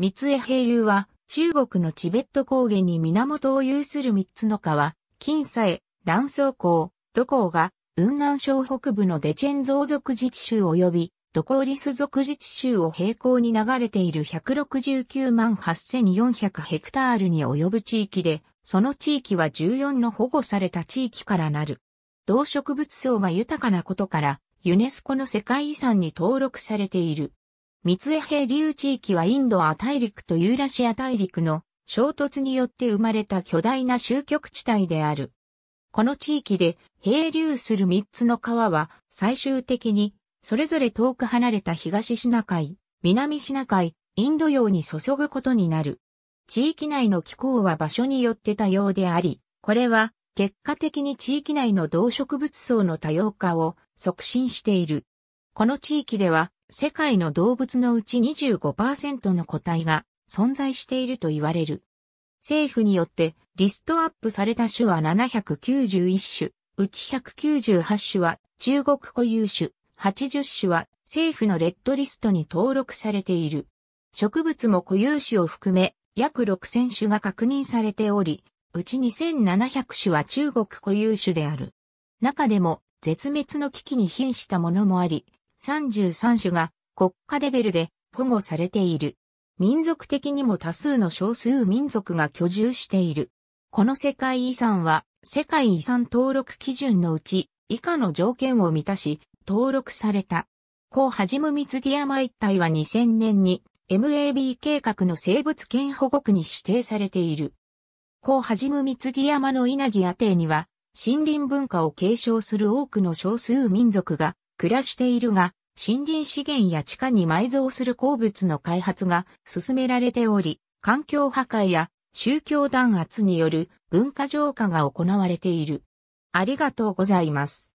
三江平流は、中国のチベット高原に源を有する三つの川、金え、乱草港、土港が、雲南省北部のデチェンゾー族自治州及び、土港リス族自治州を平行に流れている169万8400ヘクタールに及ぶ地域で、その地域は14の保護された地域からなる。動植物層が豊かなことから、ユネスコの世界遺産に登録されている。三江平流地域はインドア大陸とユーラシア大陸の衝突によって生まれた巨大な集局地帯である。この地域で平流する三つの川は最終的にそれぞれ遠く離れた東シナ海、南シナ海、インド洋に注ぐことになる。地域内の気候は場所によって多様であり、これは結果的に地域内の動植物層の多様化を促進している。この地域では世界の動物のうち25%の個体が存在していると言われる。政府によってリストアップされた種は791種、うち198種は中国固有種、80種は政府のレッドリストに登録されている。植物も固有種を含め約6000種が確認されており、うち2700種は中国固有種である。中でも絶滅の危機に瀕したものもあり、33種が国家レベルで保護されている。民族的にも多数の少数民族が居住している。この世界遺産は世界遺産登録基準のうち以下の条件を満たし登録された。高はじむ三木山一帯は2000年に MAB 計画の生物圏保護区に指定されている。高はじむ三木山の稲城屋邸には森林文化を継承する多くの少数民族が暮らしているが、森林資源や地下に埋蔵する鉱物の開発が進められており、環境破壊や宗教弾圧による文化浄化が行われている。ありがとうございます。